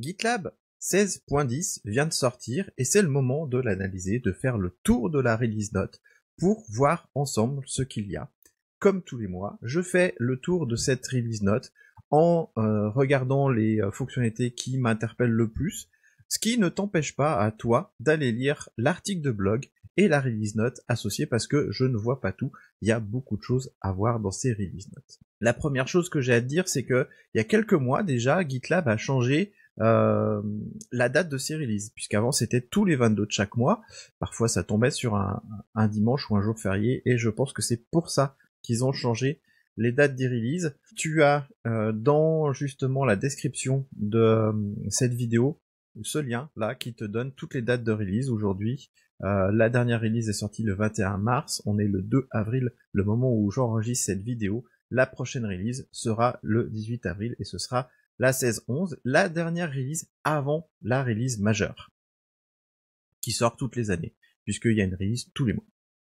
GitLab 16.10 vient de sortir et c'est le moment de l'analyser, de faire le tour de la release note pour voir ensemble ce qu'il y a. Comme tous les mois, je fais le tour de cette release note en euh, regardant les euh, fonctionnalités qui m'interpellent le plus, ce qui ne t'empêche pas à toi d'aller lire l'article de blog et la release note associée parce que je ne vois pas tout, il y a beaucoup de choses à voir dans ces release notes. La première chose que j'ai à te dire, c'est que il y a quelques mois déjà, GitLab a changé euh, la date de ces releases, puisqu'avant c'était tous les 22 de chaque mois. Parfois ça tombait sur un, dimanche ou un jour férié, et je pense que c'est pour ça qu'ils ont changé les dates des releases. Tu as euh, dans justement la description de euh, cette vidéo ce lien là qui te donne toutes les dates de release aujourd'hui. la dernière release est sortie le 21 mars, on est le 2 avril, le moment où j'enregistre cette vidéo. La prochaine release sera le 18 avril et ce sera la 16-11, la dernière release avant la release majeure, qui sort toutes les années, puisqu'il y a une release tous les mois.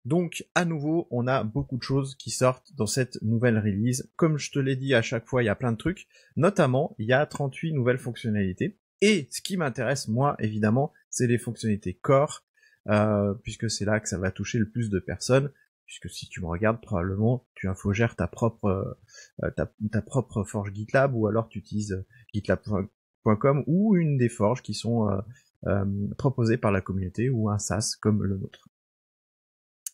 Donc à nouveau, on a beaucoup de choses qui sortent dans cette nouvelle release. Comme je te l'ai dit à chaque fois, il y a plein de trucs. Notamment, il y a 38 nouvelles fonctionnalités. Et ce qui m'intéresse, moi, évidemment, c'est les fonctionnalités Core, euh, puisque c'est là que ça va toucher le plus de personnes puisque si tu me regardes, probablement tu infogères ta propre euh, ta, ta, propre forge GitLab ou alors tu utilises euh, GitLab.com ou une des forges qui sont euh, proposées par la communauté ou un SaaS comme le nôtre.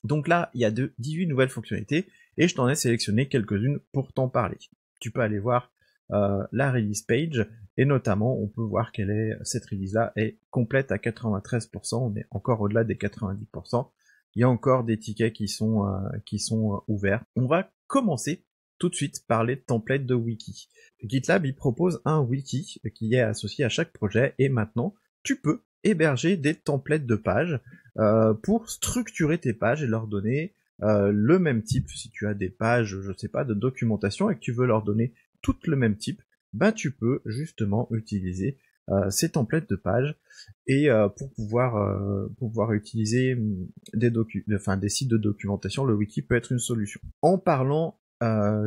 Donc là, il y a de, 18 nouvelles fonctionnalités et je t'en ai sélectionné quelques-unes pour t'en parler. Tu peux aller voir la release page et notamment on peut voir qu'elle est cette release là est complète à 93%, on est encore au-delà des 90% il y a encore des tickets qui sont, euh, qui sont euh, ouverts. On va commencer tout de suite par les templates de wiki. GitLab, il propose un wiki qui est associé à chaque projet et maintenant, tu peux héberger des templates de pages euh, pour structurer tes pages et leur donner le même type. Si tu as des pages, je ne sais pas, de documentation et que tu veux leur donner toutes le même type, ben tu peux justement utiliser euh, ces templates de pages et euh, pour pouvoir euh, pouvoir utiliser mm, des sites de documentation, le wiki peut être une solution. En parlant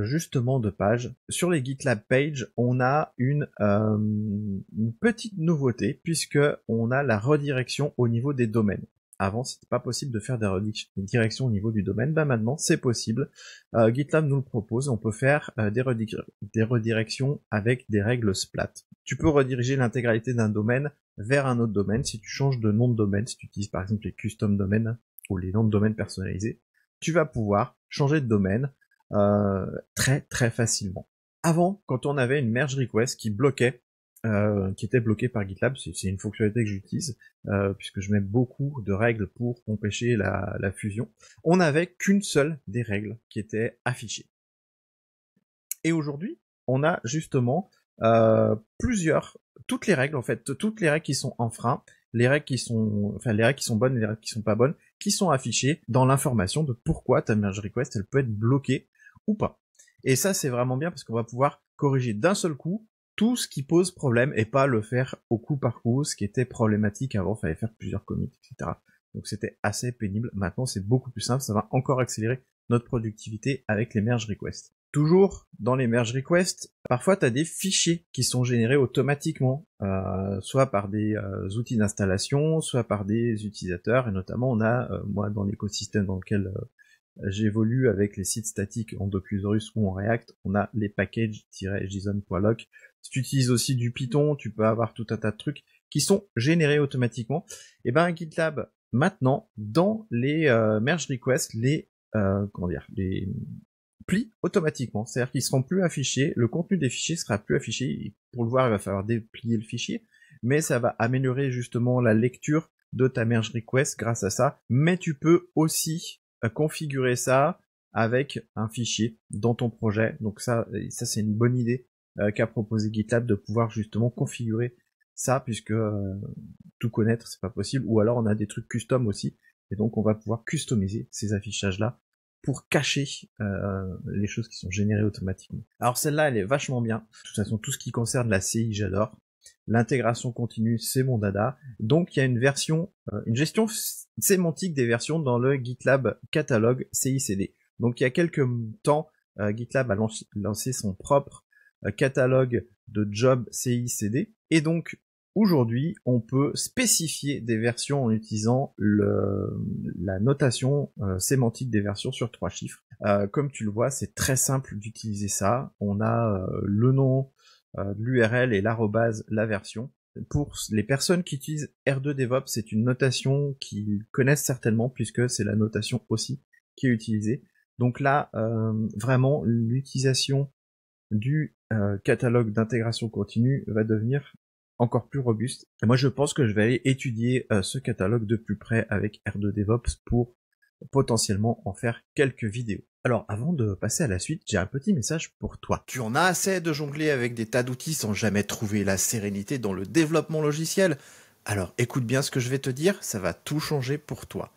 justement de pages. Sur les GitLab Pages, on a une, une, petite nouveauté puisque on a la redirection au niveau des domaines. Avant, c'était pas possible de faire des redirections au niveau du domaine. Bah maintenant, c'est possible. Euh, GitLab nous le propose. On peut faire euh, des, redirections avec des règles splat. Tu peux rediriger l'intégralité d'un domaine vers un autre domaine si tu changes de nom de domaine, si tu utilises par exemple les custom domaines ou les noms de domaines personnalisés. Tu vas pouvoir changer de domaine euh, très très facilement. Avant, quand on avait une merge request qui bloquait euh, qui était bloqué par GitLab. C'est une fonctionnalité que j'utilise euh, puisque je mets beaucoup de règles pour empêcher la, fusion. On n'avait qu'une seule des règles qui était affichée. Et aujourd'hui, on a justement euh, plusieurs, toutes les règles en fait, toutes les règles qui sont en frein, les règles qui sont, enfin les règles qui sont bonnes et les règles qui sont pas bonnes, qui sont affichées dans l'information de pourquoi ta merge request elle peut être bloquée ou pas. Et ça c'est vraiment bien parce qu'on va pouvoir corriger d'un seul coup tout ce qui pose problème et pas le faire au coup par coup, ce qui était problématique avant, fallait faire plusieurs commits, etc. Donc c'était assez pénible. Maintenant c'est beaucoup plus simple, ça va encore accélérer notre productivité avec les merge requests. Toujours dans les merge requests, parfois tu as des fichiers qui sont générés automatiquement, euh, soit par des euh, outils d'installation, soit par des utilisateurs, et notamment on a, euh, moi dans l'écosystème dans lequel j'évolue avec les sites statiques en DocuSaurus ou en React, on a les packages jsonlock si tu utilises aussi du Python, tu peux avoir tout un tas de trucs qui sont générés automatiquement. Et eh ben GitLab maintenant dans les euh, merge requests, les euh, comment dire, les plis automatiquement. C'est-à-dire qu'ils seront plus affichés, le contenu des fichiers sera plus affiché. Pour le voir, il va falloir déplier le fichier, mais ça va améliorer justement la lecture de ta merge request grâce à ça. Mais tu peux aussi euh, configurer ça avec un fichier dans ton projet. Donc ça, ça c'est une bonne idée euh, qu'a proposé GitLab de pouvoir justement configurer ça, puisque euh, tout connaître, c'est pas possible. Ou alors on a des trucs custom aussi, et donc on va pouvoir customiser ces affichages-là pour cacher euh, les choses qui sont générées automatiquement. Alors celle-là, elle est vachement bien. De toute façon, tout ce qui concerne la CI, j'adore. L'intégration continue, c'est mon dada. Donc il y a une version, une gestion sémantique des versions dans le GitLab catalogue CICD. Donc il y a quelques temps, GitLab a lancé son propre catalogue de job CICD. Et donc, aujourd'hui, on peut spécifier des versions en utilisant le, la notation euh, sémantique des versions sur trois chiffres. Euh, comme tu le vois, c'est très simple d'utiliser ça. On a euh, le nom, l'URL et l'arrobase, la version. Pour les personnes qui utilisent R2 DevOps, c'est une notation qu'ils connaissent certainement puisque c'est la notation aussi qui est utilisée. Donc là, vraiment, l'utilisation du euh, catalogue d'intégration continue va devenir encore plus robuste. Et moi, je pense que je vais aller étudier euh, ce catalogue de plus près avec R2 DevOps pour potentiellement en faire quelques vidéos. Alors, avant de passer à la suite, j'ai un petit message pour toi. Tu en as assez de jongler avec des tas d'outils sans jamais trouver la sérénité dans le développement logiciel Alors, écoute bien ce que je vais te dire, ça va tout changer pour toi.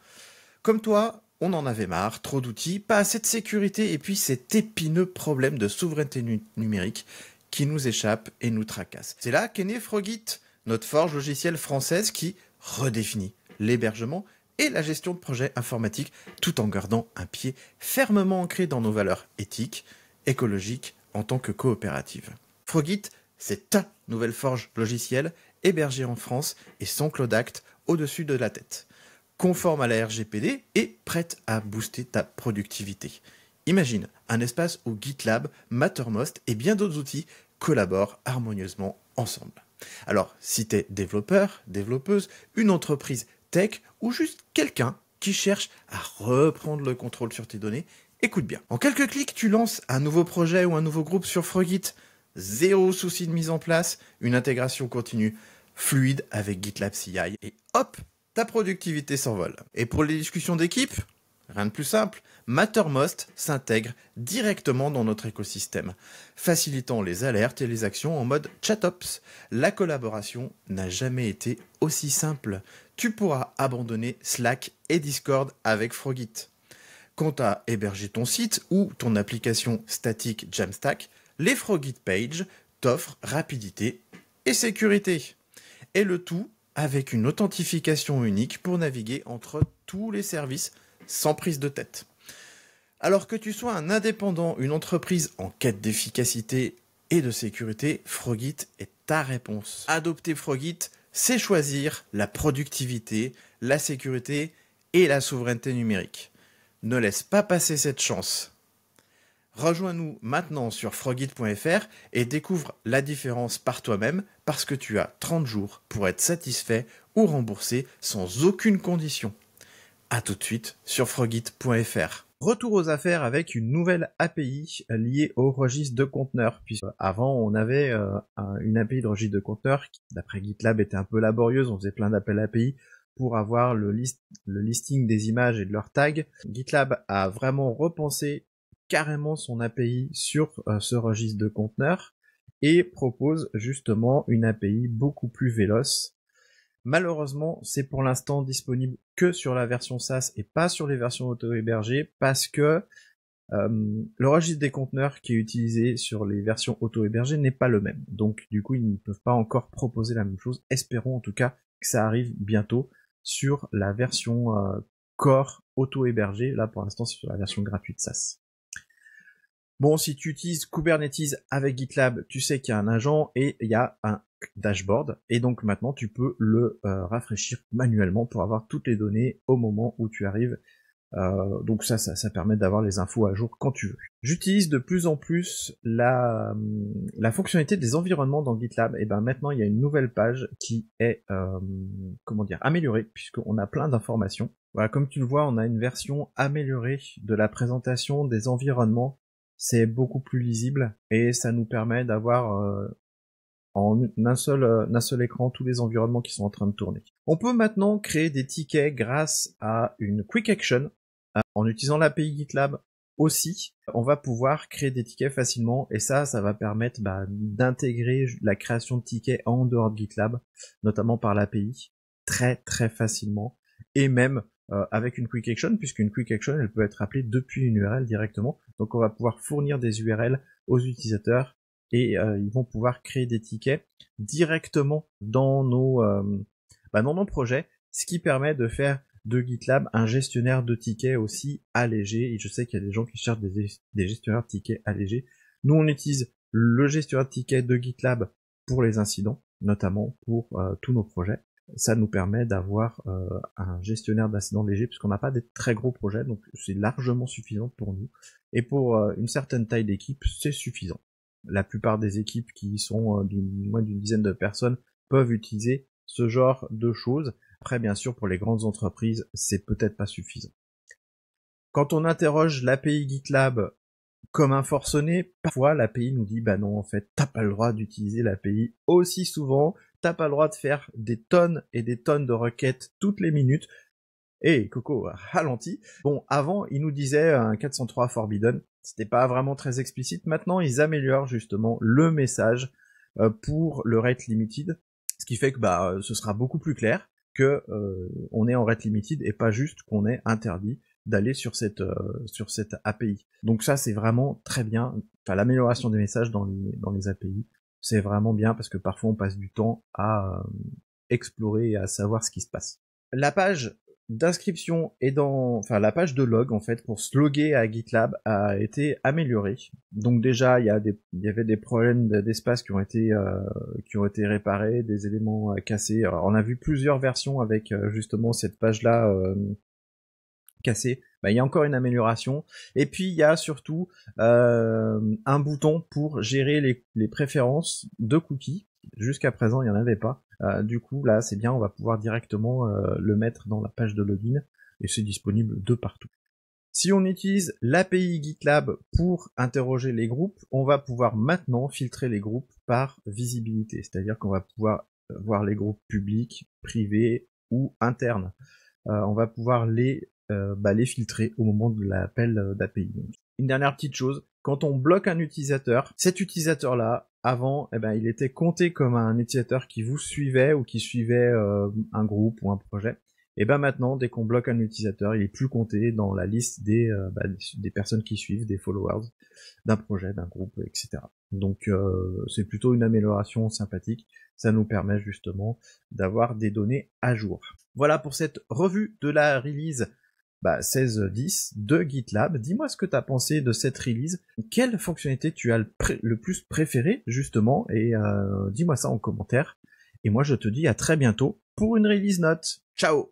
Comme toi, on en avait marre, trop d'outils, pas assez de sécurité et puis cet épineux problème de souveraineté numérique qui nous échappe et nous tracasse. C'est là qu'est né Frogit, notre forge logicielle française qui redéfinit l'hébergement et la gestion de projets informatiques tout en gardant un pied fermement ancré dans nos valeurs éthiques, écologiques en tant que coopérative. Frogit, c'est un nouvelle forge logicielle hébergée en France et sans clodacte au-dessus de la tête conforme à la RGPD et prête à booster ta productivité. Imagine un espace où GitLab, Mattermost et bien d'autres outils collaborent harmonieusement ensemble. Alors, si tu es développeur, développeuse, une entreprise tech ou juste quelqu'un qui cherche à reprendre le contrôle sur tes données, écoute bien. En quelques clics, tu lances un nouveau projet ou un nouveau groupe sur Frogit. Zéro souci de mise en place, une intégration continue fluide avec GitLab CI et hop, ta productivité s'envole. Et pour les discussions d'équipe, rien de plus simple, Mattermost s'intègre directement dans notre écosystème, facilitant les alertes et les actions en mode chatops. La collaboration n'a jamais été aussi simple. Tu pourras abandonner Slack et Discord avec Frogit. Quant à héberger ton site ou ton application statique Jamstack, les Frogit Page t'offrent rapidité et sécurité. Et le tout avec une authentification unique pour naviguer entre tous les services sans prise de tête. Alors que tu sois un indépendant, une entreprise en quête d'efficacité et de sécurité, Frogit est ta réponse. Adopter Frogit, c'est choisir la productivité, la sécurité et la souveraineté numérique. Ne laisse pas passer cette chance. Rejoins-nous maintenant sur frogit.fr et découvre la différence par toi-même parce que tu as 30 jours pour être satisfait ou remboursé sans aucune condition. A tout de suite sur frogit.fr. Retour aux affaires avec une nouvelle API liée au registre de conteneurs. Puisque avant, on avait euh, une API de registre de conteneurs qui, d'après GitLab, était un peu laborieuse. On faisait plein d'appels API pour avoir le listing des images et de leurs tags. GitLab a vraiment repensé carrément son API sur euh, ce registre de conteneurs et propose justement une API beaucoup plus véloce. Malheureusement, c'est pour l'instant disponible que sur la version SaaS et pas sur les versions auto-hébergées parce que euh, le registre des conteneurs qui est utilisé sur les versions auto-hébergées n'est pas le même. Donc du coup, ils ne peuvent pas encore proposer la même chose. Espérons en tout cas que ça arrive bientôt sur la version euh, core auto-hébergée. Là, pour l'instant, c'est sur la version gratuite SaaS. Bon, si tu utilises Kubernetes avec GitLab, tu sais qu'il y a un agent et il y a un dashboard. Et donc maintenant, tu peux le euh, rafraîchir manuellement pour avoir toutes les données au moment où tu arrives. Euh, donc ça, ça, permet d'avoir les infos à jour quand tu veux. J'utilise de plus en plus la, hum, fonctionnalité des environnements dans GitLab. Et ben maintenant, il y a une nouvelle page qui est euh, comment dire améliorée puisqu'on a plein d'informations. Voilà, comme tu le vois, on a une version améliorée de la présentation des environnements c'est beaucoup plus lisible et ça nous permet d'avoir euh, en un seul, euh, seul écran tous les environnements qui sont en train de tourner. On peut maintenant créer des tickets grâce à une quick action. Euh, en utilisant l'API GitLab aussi, on va pouvoir créer des tickets facilement et ça, ça va permettre bah, d'intégrer la création de tickets en dehors de GitLab, notamment par l'API, très très facilement et même euh, avec une quick action, puisqu'une quick action elle peut être appelée depuis une URL directement. Donc on va pouvoir fournir des URL aux utilisateurs et euh, ils vont pouvoir créer des tickets directement dans nos, euh, bah, dans nos projets, ce qui permet de faire de GitLab un gestionnaire de tickets aussi allégé. Et je sais qu'il y a des gens qui cherchent des, gestionnaires de tickets allégés. Nous on utilise le gestionnaire de tickets de GitLab pour les incidents, notamment pour tous nos projets ça nous permet d'avoir euh, un gestionnaire d'accidents légers puisqu'on n'a pas des très gros projets, donc c'est largement suffisant pour nous. Et pour euh, une certaine taille d'équipe, c'est suffisant. La plupart des équipes qui sont euh, d'une moins d'une dizaine de personnes peuvent utiliser ce genre de choses. Après, bien sûr, pour les grandes entreprises, c'est peut-être pas suffisant. Quand on interroge l'API GitLab comme un forcené, parfois l'API nous dit bah non en fait t'as pas le droit d'utiliser l'API aussi souvent t'as pas le droit de faire des tonnes et des tonnes de requêtes toutes les minutes. Et Coco ralenti. Bon, avant, ils nous disaient un 403 Forbidden. C'était pas vraiment très explicite. Maintenant, ils améliorent justement le message euh, pour le rate limited, ce qui fait que bah euh, ce sera beaucoup plus clair que euh, on est en rate limited et pas juste qu'on est interdit d'aller sur cette sur cette API. Donc ça c'est vraiment très bien. Enfin l'amélioration des messages dans les dans les API, c'est vraiment bien parce que parfois on passe du temps à euh, explorer et à savoir ce qui se passe. La page d'inscription et dans, enfin la page de log en fait pour se loguer à GitLab a été améliorée. Donc déjà il y a des, il y avait des problèmes d'espace qui ont été euh, qui ont été réparés, des éléments euh, cassés. on a vu plusieurs versions avec justement cette page là cassé, bah, il y a encore une amélioration. Et puis il y a surtout euh, un bouton pour gérer les, préférences de cookies. Jusqu'à présent, il n'y en avait pas. Euh, du coup, là, c'est bien, on va pouvoir directement euh, le mettre dans la page de login et c'est disponible de partout. Si on utilise l'API GitLab pour interroger les groupes, on va pouvoir maintenant filtrer les groupes par visibilité, c'est-à-dire qu'on va pouvoir voir les groupes publics, privés ou internes. on va pouvoir les euh, bah, les filtrer au moment de l'appel euh, d'API. Une dernière petite chose, quand on bloque un utilisateur, cet utilisateur-là, avant, eh ben, il était compté comme un utilisateur qui vous suivait ou qui suivait euh, un groupe ou un projet. Et eh ben maintenant, dès qu'on bloque un utilisateur, il est plus compté dans la liste des, bah, des personnes qui suivent, des followers d'un projet, d'un groupe, etc. Donc c'est plutôt une amélioration sympathique. Ça nous permet justement d'avoir des données à jour. Voilà pour cette revue de la release 16.10 bah, de GitLab. Dis-moi ce que tu as pensé de cette release. Quelle fonctionnalité tu as le, plus préféré, justement, et euh, dis-moi ça en commentaire. Et moi, je te dis à très bientôt pour une release note. Ciao